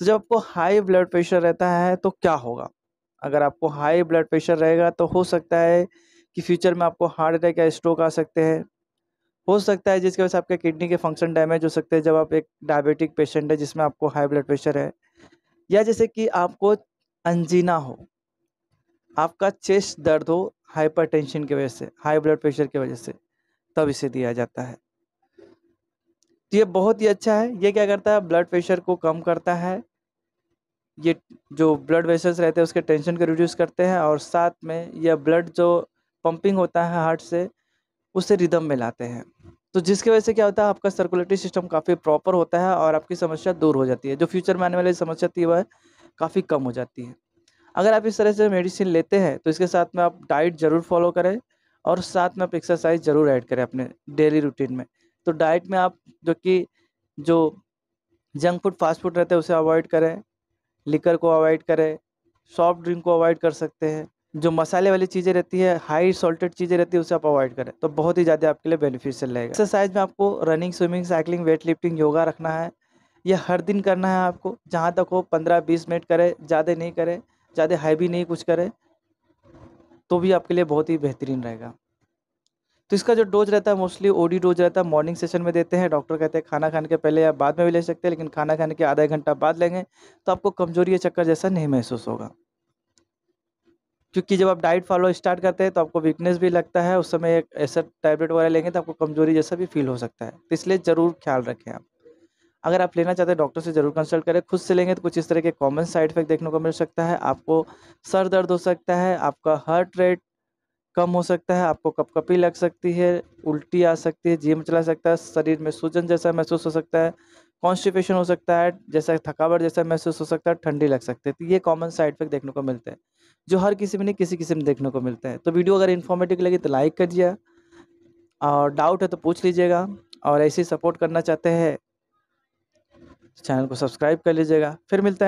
तो जब आपको हाई ब्लड प्रेशर रहता है तो क्या होगा अगर आपको हाई ब्लड प्रेशर रहेगा तो हो सकता है कि फ्यूचर में आपको हार्ट अटैक या स्ट्रोक आ सकते हैं हो सकता है जिसकी वजह से आपके किडनी के फंक्शन डैमेज हो सकते हैं जब आप एक डायबिटिक पेशेंट है जिसमें आपको हाई ब्लड प्रेशर है या जैसे कि आपको अंजीना हो आपका चेस्ट दर्द हो हाइपरटेंशन की वजह से हाई ब्लड प्रेशर की वजह से तब इसे दिया जाता है तो ये बहुत ही अच्छा है ये क्या करता है ब्लड प्रेशर को कम करता है ये जो ब्लड वेसल्स रहते हैं उसके टेंशन को रिड्यूस करते हैं और साथ में यह ब्लड जो पंपिंग होता है हार्ट से उसे रिदम में लाते हैं तो जिसकी वजह से क्या होता है आपका सर्कुलेटरी सिस्टम काफ़ी प्रॉपर होता है और आपकी समस्या दूर हो जाती है जो फ्यूचर में आने वाली समस्या थी वह काफ़ी कम हो जाती है अगर आप इस तरह से मेडिसिन लेते हैं तो इसके साथ में आप डाइट ज़रूर फॉलो करें और साथ में आप एक्सरसाइज ज़रूर ऐड करें अपने डेली रूटीन में तो डाइट में आप जो कि जो जंक फूड फास्ट फूड रहते हैं उसे अवॉइड करें लिकर को अवॉइड करें सॉफ्ट ड्रिंक को अवॉइड कर सकते हैं जो मसाले वाली चीज़ें रहती है हाई सॉल्टेड चीज़ें रहती है उसे आप अवॉइड करें तो बहुत ही ज़्यादा आपके लिए बेनिफिशियल रहेगा एक्सरसाइज में आपको running swimming cycling weight lifting yoga रखना है यह हर दिन करना है आपको जहाँ तक हो पंद्रह बीस मिनट करें ज़्यादा नहीं करें ज़्यादा हैवी नहीं कुछ करें तो भी आपके लिए बहुत ही बेहतरीन रहेगा तो इसका जो डोज रहता है मोस्टली ओडी डोज रहता है मॉर्निंग सेशन में देते हैं डॉक्टर कहते हैं खाना खाने के पहले या बाद में भी ले सकते हैं लेकिन खाना खाने के आधा घंटा बाद लेंगे तो आपको कमजोरी या चक्कर जैसा नहीं महसूस होगा क्योंकि जब आप डाइट फॉलो स्टार्ट करते हैं तो आपको वीकनेस भी लगता है उस समय एक ऐसा टैबलेट वगैरह लेंगे तो आपको कमजोरी जैसा भी फील हो सकता है तो इसलिए ज़रूर ख्याल रखें आप अगर आप लेना चाहते हैं डॉक्टर से ज़रूर कंसल्ट करें खुद से लेंगे तो कुछ इस तरह के कॉमन साइड इफेक्ट देखने को मिल सकता है आपको सर दर्द हो सकता है आपका हार्ट रेट कम हो सकता है आपको कपकपी लग सकती है उल्टी आ सकती है जीम चला सकता है शरीर में सूजन जैसा महसूस हो सकता है कॉन्स्टिपेशन हो सकता है जैसा थकावट जैसा महसूस हो सकता है ठंडी लग सकती है तो ये कॉमन साइड इफेक्ट देखने को मिलते हैं जो हर किसी में नहीं किसी किसी में देखने को मिलते हैं तो वीडियो अगर इन्फॉर्मेटिव लगी तो लाइक कर दिया और डाउट है तो पूछ लीजिएगा और ऐसे सपोर्ट करना चाहते हैं चैनल को सब्सक्राइब कर लीजिएगा फिर मिलता है